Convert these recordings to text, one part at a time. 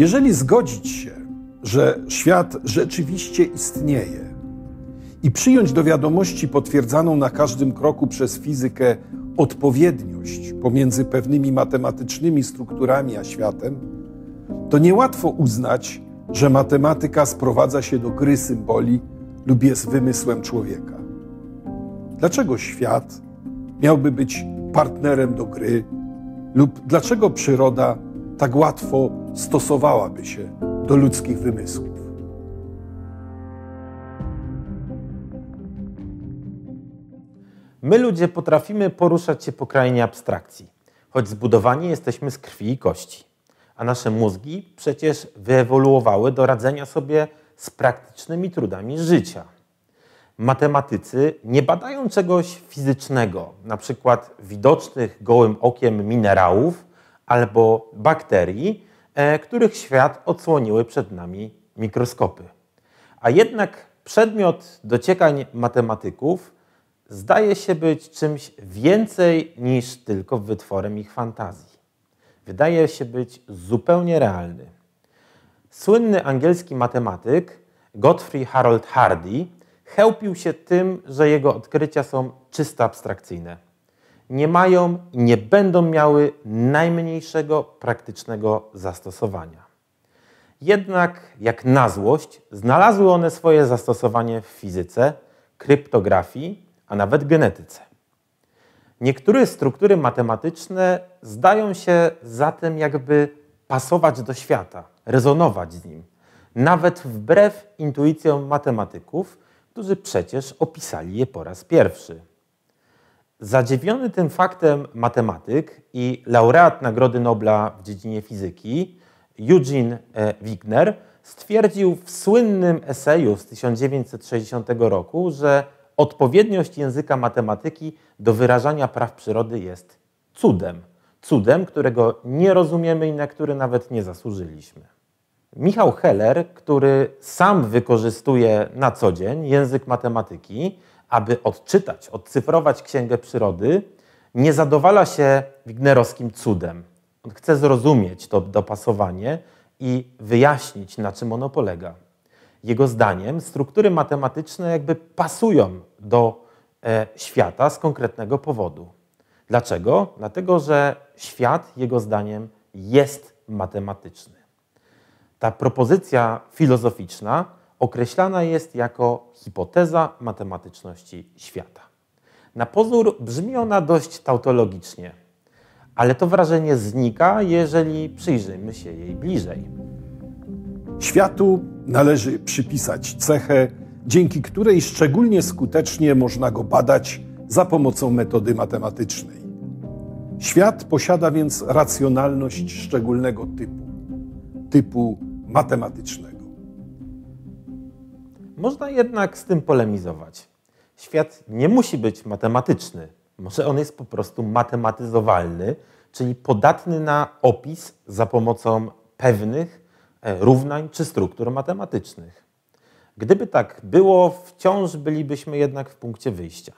Jeżeli zgodzić się, że świat rzeczywiście istnieje i przyjąć do wiadomości potwierdzaną na każdym kroku przez fizykę odpowiedniość pomiędzy pewnymi matematycznymi strukturami a światem, to niełatwo uznać, że matematyka sprowadza się do gry symboli lub jest wymysłem człowieka. Dlaczego świat miałby być partnerem do gry, lub dlaczego przyroda tak łatwo stosowałaby się do ludzkich wymysłów. My ludzie potrafimy poruszać się po krainie abstrakcji, choć zbudowani jesteśmy z krwi i kości. A nasze mózgi przecież wyewoluowały do radzenia sobie z praktycznymi trudami życia. Matematycy nie badają czegoś fizycznego, na przykład widocznych gołym okiem minerałów albo bakterii, E, których świat odsłoniły przed nami mikroskopy. A jednak przedmiot dociekań matematyków zdaje się być czymś więcej niż tylko wytworem ich fantazji. Wydaje się być zupełnie realny. Słynny angielski matematyk Godfrey Harold Hardy chełpił się tym, że jego odkrycia są czysto abstrakcyjne nie mają i nie będą miały najmniejszego praktycznego zastosowania. Jednak, jak na złość, znalazły one swoje zastosowanie w fizyce, kryptografii, a nawet genetyce. Niektóre struktury matematyczne zdają się zatem jakby pasować do świata, rezonować z nim, nawet wbrew intuicjom matematyków, którzy przecież opisali je po raz pierwszy. Zadziwiony tym faktem matematyk i laureat Nagrody Nobla w dziedzinie fizyki Eugene e, Wigner stwierdził w słynnym eseju z 1960 roku, że odpowiedniość języka matematyki do wyrażania praw przyrody jest cudem. Cudem, którego nie rozumiemy i na który nawet nie zasłużyliśmy. Michał Heller, który sam wykorzystuje na co dzień język matematyki, aby odczytać, odcyfrować Księgę Przyrody, nie zadowala się wignerowskim cudem. On chce zrozumieć to dopasowanie i wyjaśnić, na czym ono polega. Jego zdaniem struktury matematyczne jakby pasują do e, świata z konkretnego powodu. Dlaczego? Dlatego, że świat, jego zdaniem, jest matematyczny. Ta propozycja filozoficzna określana jest jako hipoteza matematyczności świata. Na pozór brzmi ona dość tautologicznie, ale to wrażenie znika, jeżeli przyjrzymy się jej bliżej. Światu należy przypisać cechę, dzięki której szczególnie skutecznie można go badać za pomocą metody matematycznej. Świat posiada więc racjonalność szczególnego typu, typu matematycznego. Można jednak z tym polemizować. Świat nie musi być matematyczny. Może on jest po prostu matematyzowalny, czyli podatny na opis za pomocą pewnych e, równań czy struktur matematycznych. Gdyby tak było, wciąż bylibyśmy jednak w punkcie wyjścia.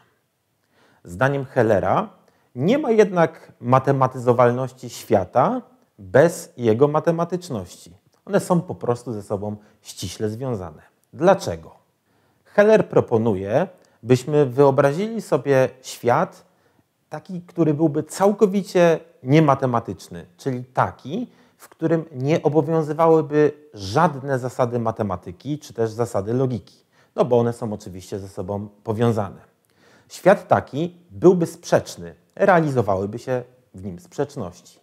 Zdaniem Hellera nie ma jednak matematyzowalności świata bez jego matematyczności. One są po prostu ze sobą ściśle związane. Dlaczego? Heller proponuje, byśmy wyobrazili sobie świat taki, który byłby całkowicie niematematyczny, czyli taki, w którym nie obowiązywałyby żadne zasady matematyki czy też zasady logiki, no bo one są oczywiście ze sobą powiązane. Świat taki byłby sprzeczny, realizowałyby się w nim sprzeczności.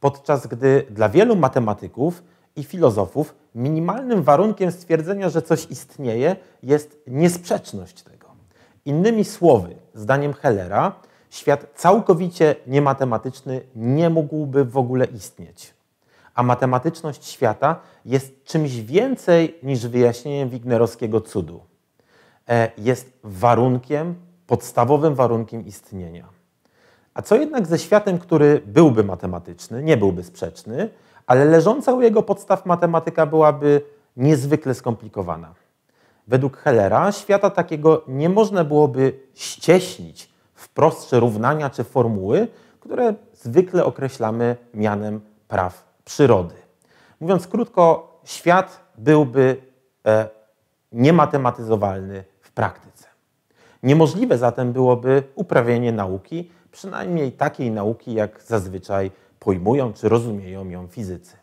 Podczas gdy dla wielu matematyków i filozofów minimalnym warunkiem stwierdzenia, że coś istnieje, jest niesprzeczność tego. Innymi słowy, zdaniem Hellera, świat całkowicie niematematyczny nie mógłby w ogóle istnieć. A matematyczność świata jest czymś więcej niż wyjaśnieniem wignerowskiego cudu. E, jest warunkiem, podstawowym warunkiem istnienia. A co jednak ze światem, który byłby matematyczny, nie byłby sprzeczny, ale leżąca u jego podstaw matematyka byłaby niezwykle skomplikowana. Według Hellera świata takiego nie można byłoby ścieśnić w prostsze równania czy formuły, które zwykle określamy mianem praw przyrody. Mówiąc krótko, świat byłby e, niematymatyzowalny w praktyce. Niemożliwe zatem byłoby uprawianie nauki, przynajmniej takiej nauki, jak zazwyczaj pojmują czy rozumieją ją fizycy.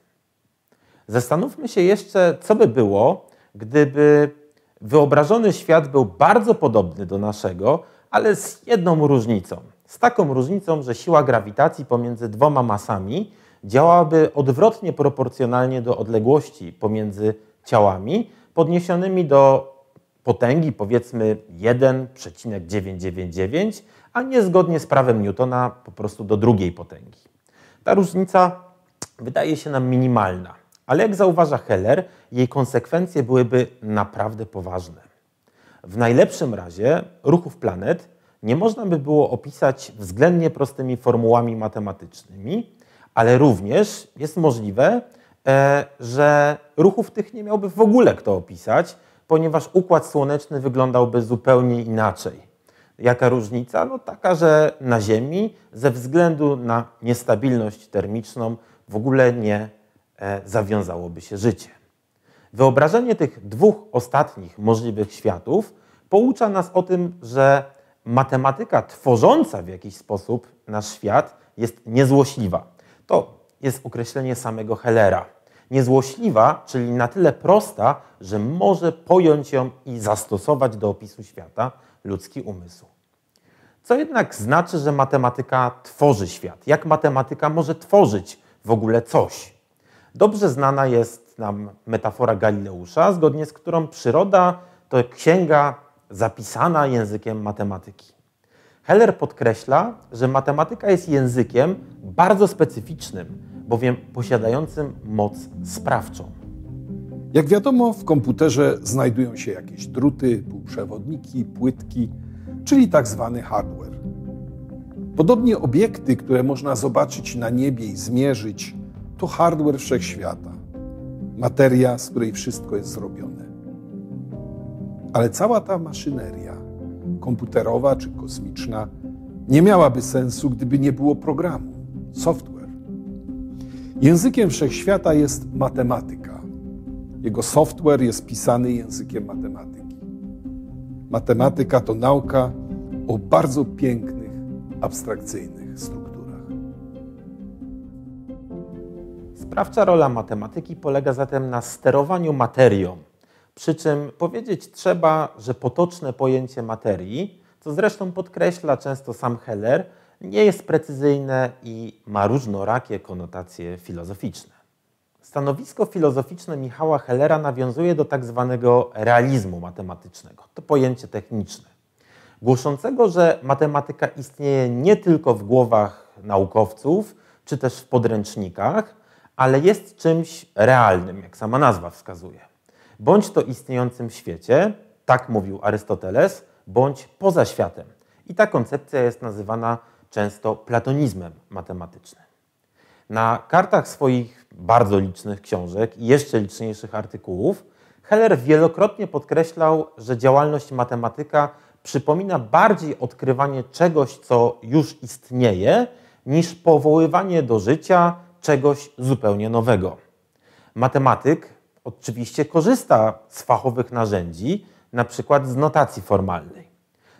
Zastanówmy się jeszcze, co by było, gdyby wyobrażony świat był bardzo podobny do naszego, ale z jedną różnicą. Z taką różnicą, że siła grawitacji pomiędzy dwoma masami działałaby odwrotnie proporcjonalnie do odległości pomiędzy ciałami podniesionymi do potęgi powiedzmy 1,999, a nie zgodnie z prawem Newtona po prostu do drugiej potęgi. Ta różnica wydaje się nam minimalna, ale jak zauważa Heller, jej konsekwencje byłyby naprawdę poważne. W najlepszym razie ruchów planet nie można by było opisać względnie prostymi formułami matematycznymi, ale również jest możliwe, e, że ruchów tych nie miałby w ogóle kto opisać, ponieważ układ słoneczny wyglądałby zupełnie inaczej. Jaka różnica? No taka, że na Ziemi ze względu na niestabilność termiczną w ogóle nie e, zawiązałoby się życie. Wyobrażenie tych dwóch ostatnich możliwych światów poucza nas o tym, że matematyka tworząca w jakiś sposób nasz świat jest niezłośliwa. To jest określenie samego Hellera. Niezłośliwa, czyli na tyle prosta, że może pojąć ją i zastosować do opisu świata ludzki umysł. Co jednak znaczy, że matematyka tworzy świat? Jak matematyka może tworzyć w ogóle coś? Dobrze znana jest nam metafora Galileusza, zgodnie z którą przyroda to księga zapisana językiem matematyki. Heller podkreśla, że matematyka jest językiem bardzo specyficznym, bowiem posiadającym moc sprawczą. Jak wiadomo, w komputerze znajdują się jakieś druty, półprzewodniki, płytki, czyli tak zwany hardware. Podobnie obiekty, które można zobaczyć na niebie i zmierzyć, to hardware wszechświata, materia, z której wszystko jest zrobione. Ale cała ta maszyneria, komputerowa czy kosmiczna, nie miałaby sensu, gdyby nie było programu, software. Językiem wszechświata jest matematyka. Jego software jest pisany językiem matematyki. Matematyka to nauka o bardzo pięknych, abstrakcyjnych strukturach. Sprawcza rola matematyki polega zatem na sterowaniu materią. Przy czym powiedzieć trzeba, że potoczne pojęcie materii, co zresztą podkreśla często sam Heller, nie jest precyzyjne i ma różnorakie konotacje filozoficzne. Stanowisko filozoficzne Michała Hellera nawiązuje do tak zwanego realizmu matematycznego, to pojęcie techniczne, głoszącego, że matematyka istnieje nie tylko w głowach naukowców czy też w podręcznikach, ale jest czymś realnym, jak sama nazwa wskazuje. Bądź to istniejącym w świecie, tak mówił Arystoteles, bądź poza światem. I ta koncepcja jest nazywana często platonizmem matematycznym. Na kartach swoich bardzo licznych książek i jeszcze liczniejszych artykułów Heller wielokrotnie podkreślał, że działalność matematyka przypomina bardziej odkrywanie czegoś, co już istnieje, niż powoływanie do życia czegoś zupełnie nowego. Matematyk oczywiście korzysta z fachowych narzędzi, na przykład z notacji formalnej.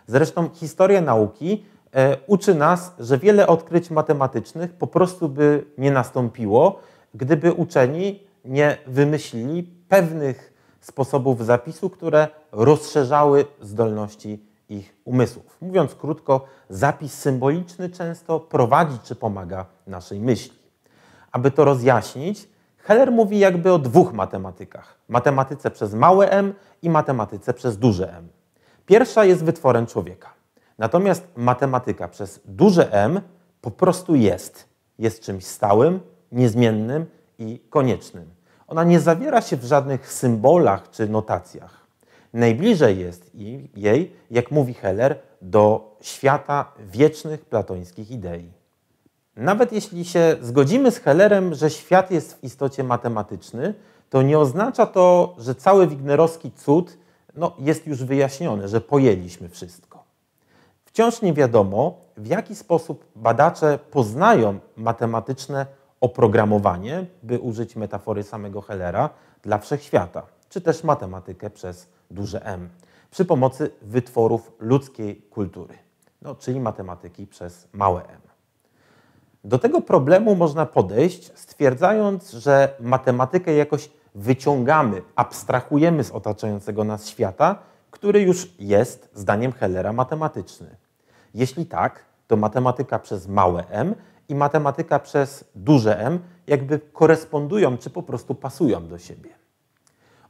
Zresztą historię nauki E, uczy nas, że wiele odkryć matematycznych po prostu by nie nastąpiło, gdyby uczeni nie wymyślili pewnych sposobów zapisu, które rozszerzały zdolności ich umysłów. Mówiąc krótko, zapis symboliczny często prowadzi czy pomaga naszej myśli. Aby to rozjaśnić, Heller mówi jakby o dwóch matematykach: matematyce przez małe m i matematyce przez duże m. Pierwsza jest wytworem człowieka. Natomiast matematyka przez duże M po prostu jest. Jest czymś stałym, niezmiennym i koniecznym. Ona nie zawiera się w żadnych symbolach czy notacjach. Najbliżej jest jej, jak mówi Heller, do świata wiecznych platońskich idei. Nawet jeśli się zgodzimy z Hellerem, że świat jest w istocie matematyczny, to nie oznacza to, że cały wignerowski cud no, jest już wyjaśniony, że pojęliśmy wszystko. Wciąż nie wiadomo, w jaki sposób badacze poznają matematyczne oprogramowanie, by użyć metafory samego Hellera, dla wszechświata, czy też matematykę przez duże M, przy pomocy wytworów ludzkiej kultury, no, czyli matematyki przez małe m. Do tego problemu można podejść stwierdzając, że matematykę jakoś wyciągamy, abstrahujemy z otaczającego nas świata który już jest, zdaniem Hellera, matematyczny? Jeśli tak, to matematyka przez małe m i matematyka przez duże m jakby korespondują, czy po prostu pasują do siebie.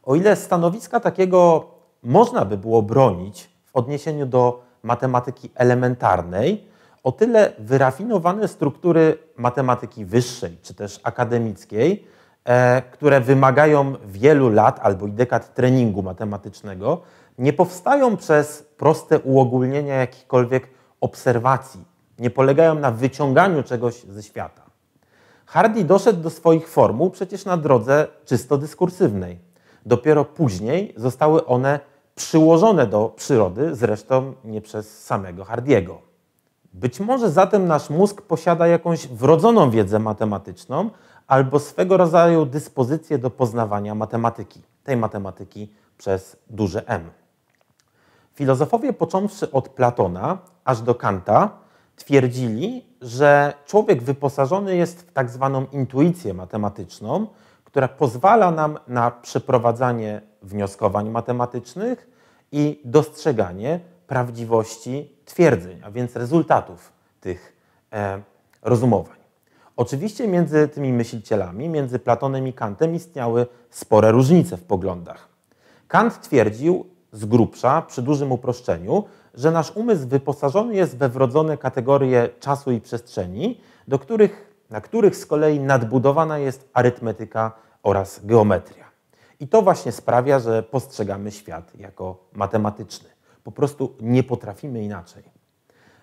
O ile stanowiska takiego można by było bronić w odniesieniu do matematyki elementarnej, o tyle wyrafinowane struktury matematyki wyższej czy też akademickiej, e, które wymagają wielu lat albo i dekad treningu matematycznego, nie powstają przez proste uogólnienia jakichkolwiek obserwacji, nie polegają na wyciąganiu czegoś ze świata. Hardy doszedł do swoich formuł przecież na drodze czysto dyskursywnej. Dopiero później zostały one przyłożone do przyrody, zresztą nie przez samego Hardiego. Być może zatem nasz mózg posiada jakąś wrodzoną wiedzę matematyczną albo swego rodzaju dyspozycję do poznawania matematyki, tej matematyki przez duże M. Filozofowie począwszy od Platona aż do Kanta twierdzili, że człowiek wyposażony jest w tak zwaną intuicję matematyczną, która pozwala nam na przeprowadzanie wnioskowań matematycznych i dostrzeganie prawdziwości twierdzeń, a więc rezultatów tych e, rozumowań. Oczywiście między tymi myślicielami, między Platonem i Kantem istniały spore różnice w poglądach. Kant twierdził, z grubsza, przy dużym uproszczeniu, że nasz umysł wyposażony jest we wrodzone kategorie czasu i przestrzeni, do których, na których z kolei nadbudowana jest arytmetyka oraz geometria. I to właśnie sprawia, że postrzegamy świat jako matematyczny. Po prostu nie potrafimy inaczej.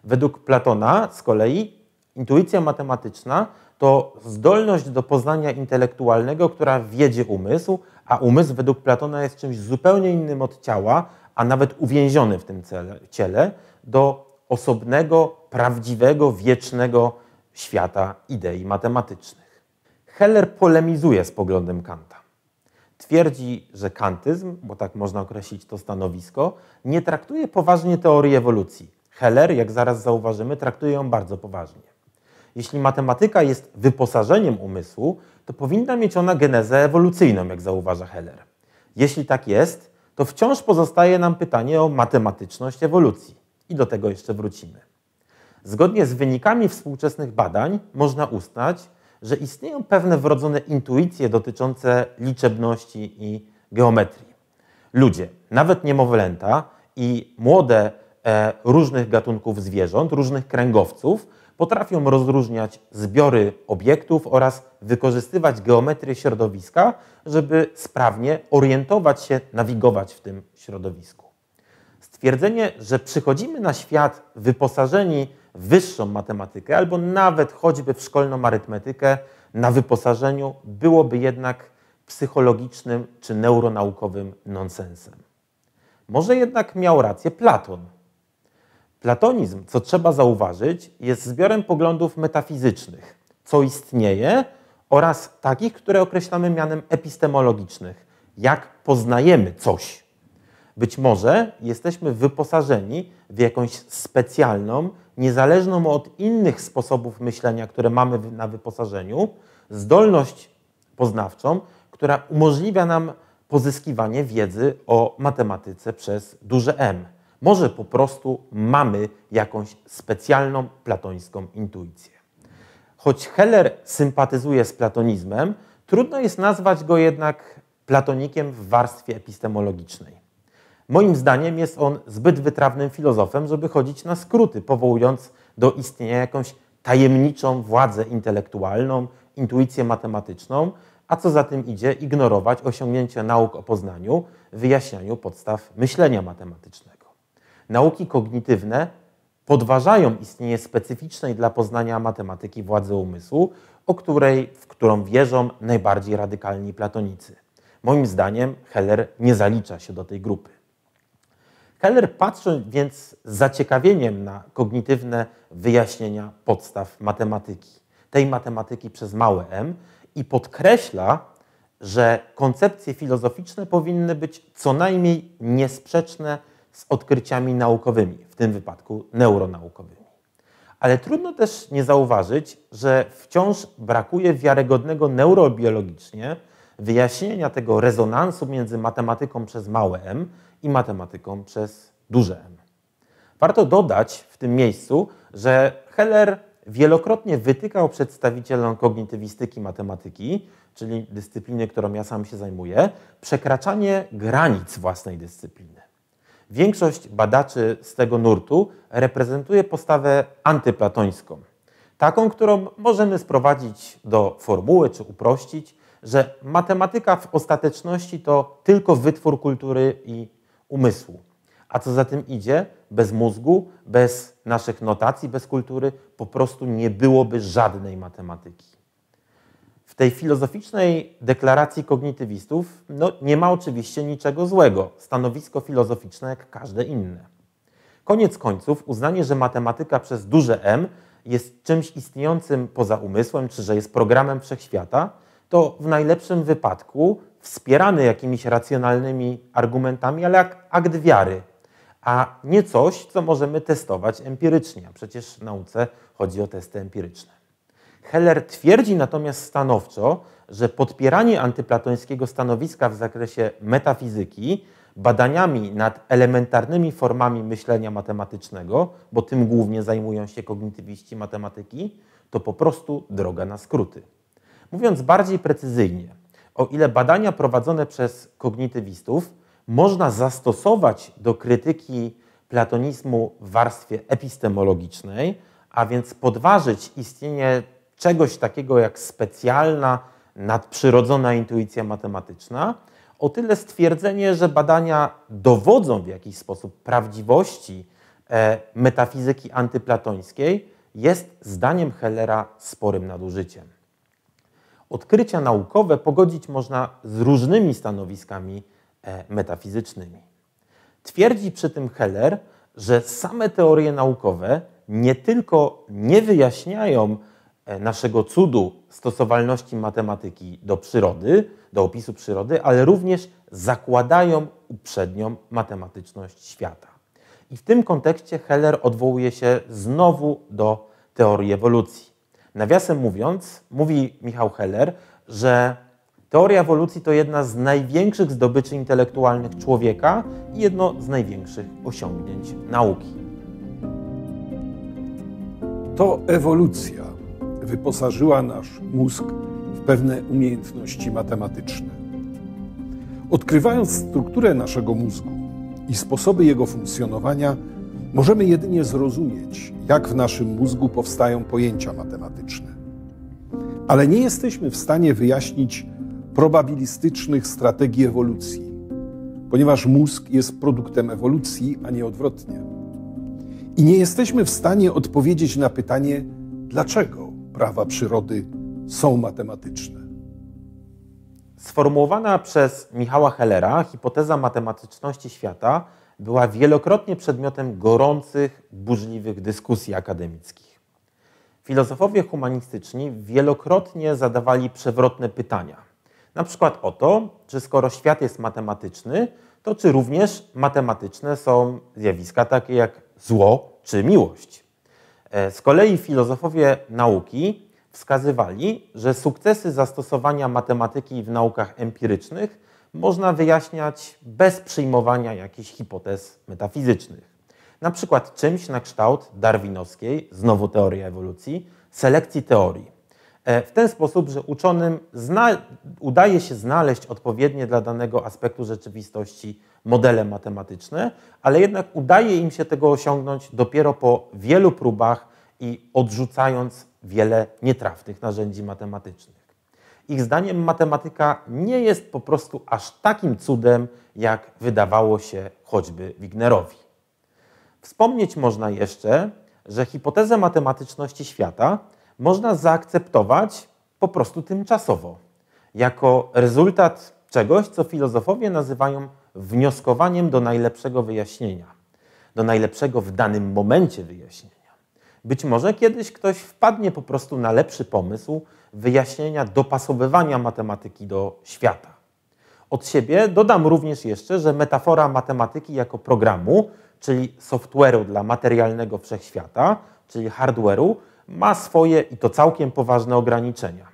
Według Platona z kolei intuicja matematyczna to zdolność do poznania intelektualnego, która wiedzie umysł, a umysł według Platona jest czymś zupełnie innym od ciała, a nawet uwięziony w tym ciele, do osobnego, prawdziwego, wiecznego świata idei matematycznych. Heller polemizuje z poglądem Kanta. Twierdzi, że kantyzm, bo tak można określić to stanowisko, nie traktuje poważnie teorii ewolucji. Heller, jak zaraz zauważymy, traktuje ją bardzo poważnie jeśli matematyka jest wyposażeniem umysłu, to powinna mieć ona genezę ewolucyjną, jak zauważa Heller. Jeśli tak jest, to wciąż pozostaje nam pytanie o matematyczność ewolucji. I do tego jeszcze wrócimy. Zgodnie z wynikami współczesnych badań można uznać, że istnieją pewne wrodzone intuicje dotyczące liczebności i geometrii. Ludzie, nawet niemowlęta i młode e, różnych gatunków zwierząt, różnych kręgowców, potrafią rozróżniać zbiory obiektów oraz wykorzystywać geometrię środowiska, żeby sprawnie orientować się, nawigować w tym środowisku. Stwierdzenie, że przychodzimy na świat wyposażeni w wyższą matematykę albo nawet choćby w szkolną arytmetykę na wyposażeniu byłoby jednak psychologicznym czy neuronaukowym nonsensem. Może jednak miał rację Platon – Platonizm, co trzeba zauważyć, jest zbiorem poglądów metafizycznych, co istnieje, oraz takich, które określamy mianem epistemologicznych, jak poznajemy coś. Być może jesteśmy wyposażeni w jakąś specjalną, niezależną od innych sposobów myślenia, które mamy na wyposażeniu, zdolność poznawczą, która umożliwia nam pozyskiwanie wiedzy o matematyce przez duże M. Może po prostu mamy jakąś specjalną platońską intuicję. Choć Heller sympatyzuje z platonizmem, trudno jest nazwać go jednak platonikiem w warstwie epistemologicznej. Moim zdaniem jest on zbyt wytrawnym filozofem, żeby chodzić na skróty, powołując do istnienia jakąś tajemniczą władzę intelektualną, intuicję matematyczną, a co za tym idzie, ignorować osiągnięcia nauk o poznaniu, wyjaśnianiu podstaw myślenia matematycznego. Nauki kognitywne podważają istnienie specyficznej dla poznania matematyki władzy umysłu, o której, w którą wierzą najbardziej radykalni platonicy. Moim zdaniem Heller nie zalicza się do tej grupy. Heller patrzy więc z zaciekawieniem na kognitywne wyjaśnienia podstaw matematyki, tej matematyki przez małe m i podkreśla, że koncepcje filozoficzne powinny być co najmniej niesprzeczne z odkryciami naukowymi, w tym wypadku neuronaukowymi. Ale trudno też nie zauważyć, że wciąż brakuje wiarygodnego neurobiologicznie wyjaśnienia tego rezonansu między matematyką przez małe m i matematyką przez duże m. Warto dodać w tym miejscu, że Heller wielokrotnie wytykał przedstawicielom kognitywistyki matematyki, czyli dyscypliny, którą ja sam się zajmuję, przekraczanie granic własnej dyscypliny. Większość badaczy z tego nurtu reprezentuje postawę antyplatońską. Taką, którą możemy sprowadzić do formuły czy uprościć, że matematyka w ostateczności to tylko wytwór kultury i umysłu. A co za tym idzie, bez mózgu, bez naszych notacji, bez kultury po prostu nie byłoby żadnej matematyki w tej filozoficznej deklaracji kognitywistów no, nie ma oczywiście niczego złego, stanowisko filozoficzne jak każde inne. Koniec końców, uznanie, że matematyka przez duże M jest czymś istniejącym poza umysłem, czy że jest programem wszechświata, to w najlepszym wypadku wspierany jakimiś racjonalnymi argumentami, ale jak akt wiary, a nie coś, co możemy testować empirycznie. A przecież w nauce chodzi o testy empiryczne. Heller twierdzi natomiast stanowczo, że podpieranie antyplatońskiego stanowiska w zakresie metafizyki badaniami nad elementarnymi formami myślenia matematycznego, bo tym głównie zajmują się kognitywiści matematyki, to po prostu droga na skróty. Mówiąc bardziej precyzyjnie, o ile badania prowadzone przez kognitywistów można zastosować do krytyki platonizmu w warstwie epistemologicznej, a więc podważyć istnienie czegoś takiego jak specjalna, nadprzyrodzona intuicja matematyczna, o tyle stwierdzenie, że badania dowodzą w jakiś sposób prawdziwości e, metafizyki antyplatońskiej, jest zdaniem Hellera sporym nadużyciem. Odkrycia naukowe pogodzić można z różnymi stanowiskami e, metafizycznymi. Twierdzi przy tym Heller, że same teorie naukowe nie tylko nie wyjaśniają E, naszego cudu stosowalności matematyki do przyrody, do opisu przyrody, ale również zakładają uprzednią matematyczność świata. I w tym kontekście Heller odwołuje się znowu do teorii ewolucji. Nawiasem mówiąc, mówi Michał Heller, że teoria ewolucji to jedna z największych zdobyczy intelektualnych człowieka i jedno z największych osiągnięć nauki. To ewolucja wyposażyła nasz mózg w pewne umiejętności matematyczne. Odkrywając strukturę naszego mózgu i sposoby jego funkcjonowania, możemy jedynie zrozumieć, jak w naszym mózgu powstają pojęcia matematyczne. Ale nie jesteśmy w stanie wyjaśnić probabilistycznych strategii ewolucji, ponieważ mózg jest produktem ewolucji, a nie odwrotnie. I nie jesteśmy w stanie odpowiedzieć na pytanie, dlaczego prawa przyrody są matematyczne. Sformułowana przez Michała Hellera hipoteza matematyczności świata była wielokrotnie przedmiotem gorących, burzliwych dyskusji akademickich. Filozofowie humanistyczni wielokrotnie zadawali przewrotne pytania, na przykład o to, czy skoro świat jest matematyczny, to czy również matematyczne są zjawiska takie jak zło czy miłość. E, z kolei filozofowie nauki wskazywali, że sukcesy zastosowania matematyki w naukach empirycznych można wyjaśniać bez przyjmowania jakichś hipotez metafizycznych. Na przykład czymś na kształt darwinowskiej, znowu teorii ewolucji, selekcji teorii. E, w ten sposób, że uczonym udaje się znaleźć odpowiednie dla danego aspektu rzeczywistości modele matematyczne, ale jednak udaje im się tego osiągnąć dopiero po wielu próbach i odrzucając wiele nietrafnych narzędzi matematycznych. Ich zdaniem matematyka nie jest po prostu aż takim cudem, jak wydawało się choćby Wignerowi. Wspomnieć można jeszcze, że hipotezę matematyczności świata można zaakceptować po prostu tymczasowo, jako rezultat czegoś, co filozofowie nazywają wnioskowaniem do najlepszego wyjaśnienia, do najlepszego w danym momencie wyjaśnienia. Być może kiedyś ktoś wpadnie po prostu na lepszy pomysł wyjaśnienia dopasowywania matematyki do świata. Od siebie dodam również jeszcze, że metafora matematyki jako programu, czyli software'u dla materialnego wszechświata, czyli hardware'u, ma swoje i to całkiem poważne ograniczenia,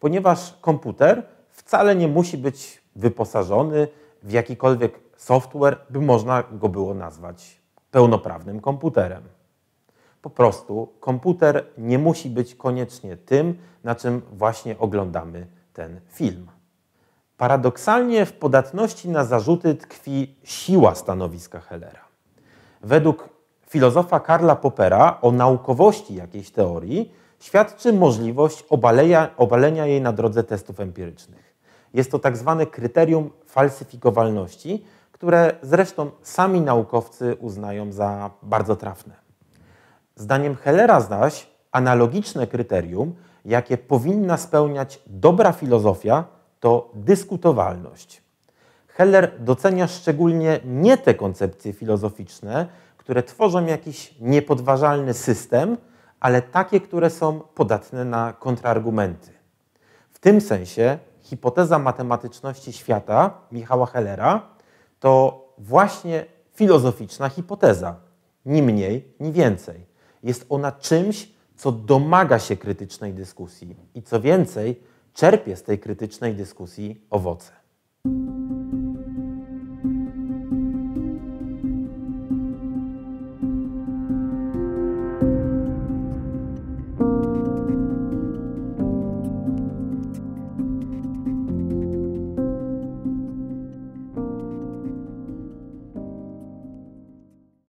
ponieważ komputer wcale nie musi być wyposażony w jakikolwiek software, by można go było nazwać pełnoprawnym komputerem. Po prostu komputer nie musi być koniecznie tym, na czym właśnie oglądamy ten film. Paradoksalnie w podatności na zarzuty tkwi siła stanowiska Hellera. Według filozofa Karla Popera o naukowości jakiejś teorii świadczy możliwość obalenia, obalenia jej na drodze testów empirycznych. Jest to tak zwane kryterium falsyfikowalności, które zresztą sami naukowcy uznają za bardzo trafne. Zdaniem Hellera zaś analogiczne kryterium, jakie powinna spełniać dobra filozofia, to dyskutowalność. Heller docenia szczególnie nie te koncepcje filozoficzne, które tworzą jakiś niepodważalny system, ale takie, które są podatne na kontrargumenty. W tym sensie hipoteza matematyczności świata Michała Hellera to właśnie filozoficzna hipoteza, ni mniej, ni więcej. Jest ona czymś, co domaga się krytycznej dyskusji i co więcej, czerpie z tej krytycznej dyskusji owoce.